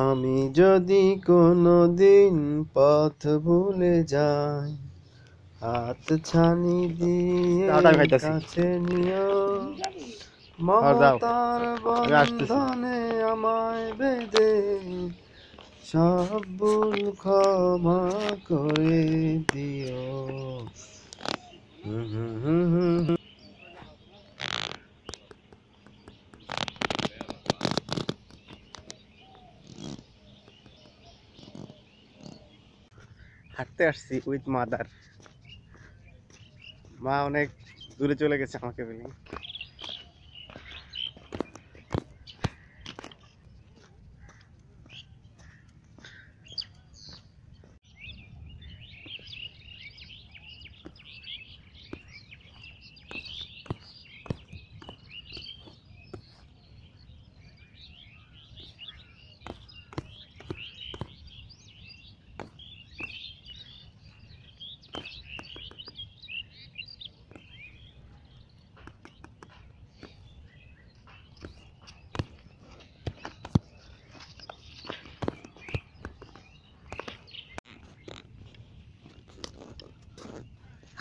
আমি যদি কোনো দিন পথ ভুলে যাই হাত ছানি দিয়ে কাছে নিও মমতার বন্ধনে আমায় বেঁধে সব ভুল ক্ষমা করে দিও হুম হুম হুম হাঁটতে আসছি উইথ মাদার মা অনেক দূরে চলে গেছে আমাকে বলে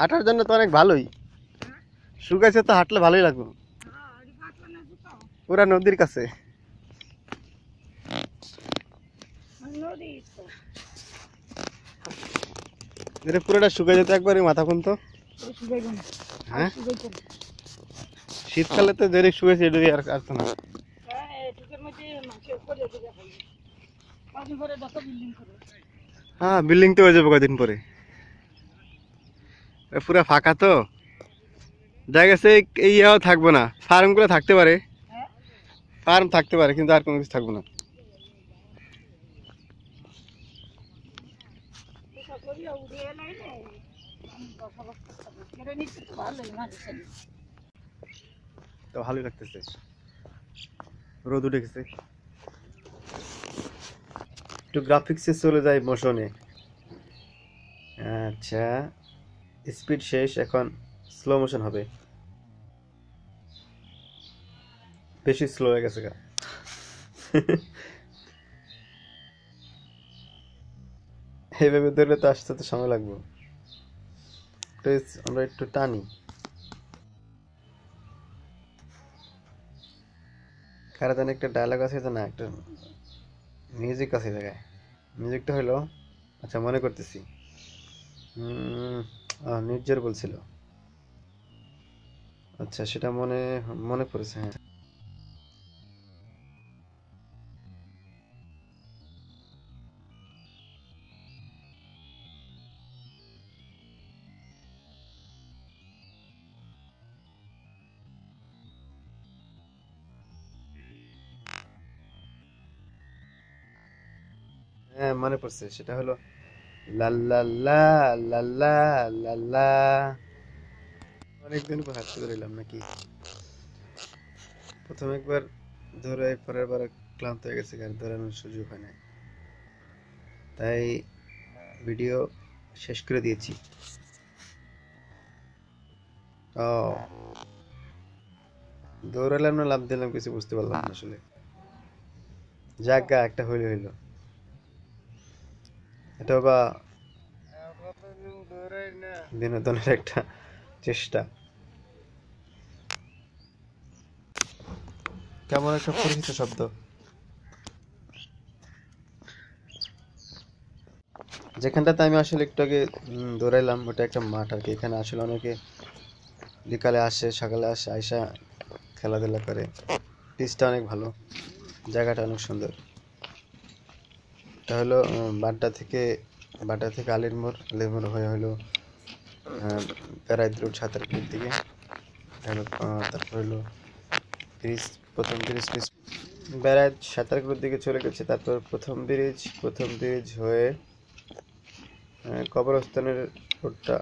হাঁটার জন্য তো অনেক ভালোই শুকাইছে তো হাঁটলে ভালোই লাগবে পুরা নদীর কাছে পুরোটা শুকাই যেতে একবারই মাথা কোন তো হ্যাঁ শীতকালে তো যেরকম শুয়েছে এটুকু আর আসতো না হ্যাঁ বিল্ডিং তো হয়ে যাবে কদিন পরে পুরা ফাঁকা তো জায়গা সে ইয়াও থাকবো না ফার্মগুলো থাকতে পারে ফার্ম থাকতে পারে কিন্তু আর কোনো কিছু থাকবো না তো ভালোই লাগতেছে রোদ উঠে গেছে একটু গ্রাফিক্সে চলে যায় মোশনে আচ্ছা স্পিড শেষ এখন স্লো মোশন হবে বেশি স্লো হয়ে গেছে গা এইভাবে ধরলে তো আসতে তো সময় লাগবে আমরা একটু টানি কারা যেন একটা ডায়লগ আছে না একটা মিউজিক আছে জায়গায় মিউজিকটা হইলো আচ্ছা মনে করতেছি নির্জর বলছিল আচ্ছা সেটা মনে মনে পড়েছে হ্যাঁ, হ্যাঁ মনে পড়ছে সেটা হলো La la la la la la la. অনেকদিন পর হাসতে বেরোলাম নাকি প্রথম একবার ধরে পরের বার ক্লান্ত হয়ে গেছে গাড়ি ধরানোর সুযোগ হয় না তাই ভিডিও শেষ করে দিয়েছি ও দৌড়ালাম না লাভ দিলাম কিছু বুঝতে পারলাম না আসলে যাক গা একটা হইল হইলো এটা বা বিনোদনের একটা চেষ্টা কেমন একটা পরিচিত শব্দ যেখানটাতে আমি আসলে একটু আগে দৌড়াইলাম ওটা একটা মাঠ আর কি এখানে আসলে অনেকে বিকালে আসে সকালে আসে আইসা খেলাধুলা করে পিচটা অনেক ভালো জায়গাটা অনেক সুন্দর এটা হলো বাড্ডা থেকে বাড্ডা থেকে আলির আলির আলিরমোর হয়ে হলো প্যারাইদ রোড সাঁতারপুর দিকে তারপর হলো ব্রিজ প্রথম ব্রিজ ব্যারাজ সাঁতারকুড়োর দিকে চলে গেছে তারপর প্রথম ব্রিজ প্রথম ব্রিজ হয়ে কবরস্থানের রোডটা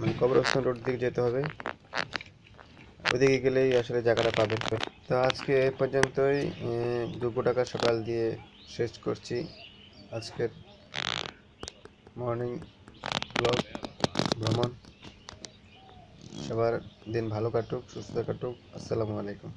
মানে কবরস্থান রোড দিকে যেতে হবে ওদিকে গেলেই আসলে জায়গাটা পাবেন তো আজকে এ পর্যন্তই দুপুর টাকা সকাল দিয়ে শেষ করছি আজকের মর্নিং ব্লগ ভ্রমণ সবার দিন ভালো কাটুক সুস্থ কাটুক আসসালামু আলাইকুম